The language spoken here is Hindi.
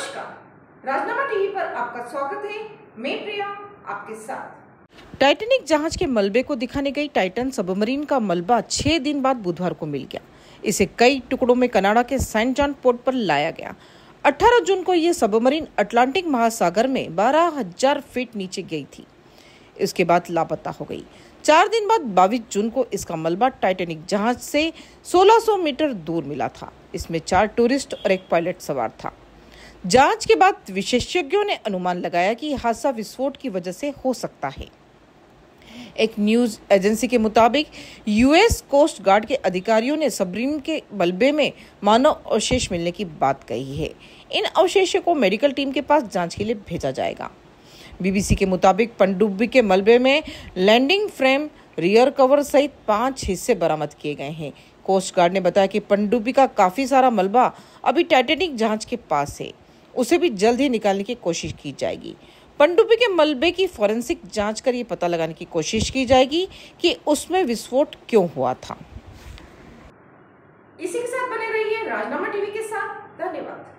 नमस्कार राजनामा टीवी पर आपका स्वागत है मैं प्रिया आपके साथ टाइटैनिक जहाज के मलबे को दिखाने गई टाइटन सबमरीन का मलबा छह दिन बाद बुधवार को मिल गया इसे कई टुकड़ों में कनाडा के सेंट जॉन पोर्ट पर लाया गया 18 जून को यह सबमरीन अटलांटिक महासागर में 12,000 फीट नीचे गई थी इसके बाद लापता हो गई चार दिन बाद 22 जून को इसका मलबा टाइटैनिक जहाज से 1600 मीटर दूर मिला था इसमें चार टूरिस्ट और एक पायलट सवार था जांच के बाद विशेषज्ञों ने अनुमान लगाया कि हादसा विस्फोट की वजह से हो सकता है एक न्यूज एजेंसी के मुताबिक यूएस कोस्ट गार्ड के अधिकारियों ने सबरीन के मलबे में मानव अवशेष मिलने की बात कही है इन अवशेषों को मेडिकल टीम के पास जांच के लिए भेजा जाएगा बीबीसी के मुताबिक पनडुब्बी के मलबे में लैंडिंग फ्रेम रियर कवर सहित पांच हिस्से बरामद किए गए हैं कोस्ट गार्ड ने बताया कि पनडुब्बी का काफी सारा मलबा अभी टाइटेनिक जांच के पास है उसे भी जल्द ही निकालने की कोशिश की जाएगी पंडुबी के मलबे की फॉरेंसिक जांच कर ये पता लगाने की कोशिश की जाएगी कि उसमें विस्फोट क्यों हुआ था इसी के साथ बने रहिए राजनामा टीवी के साथ धन्यवाद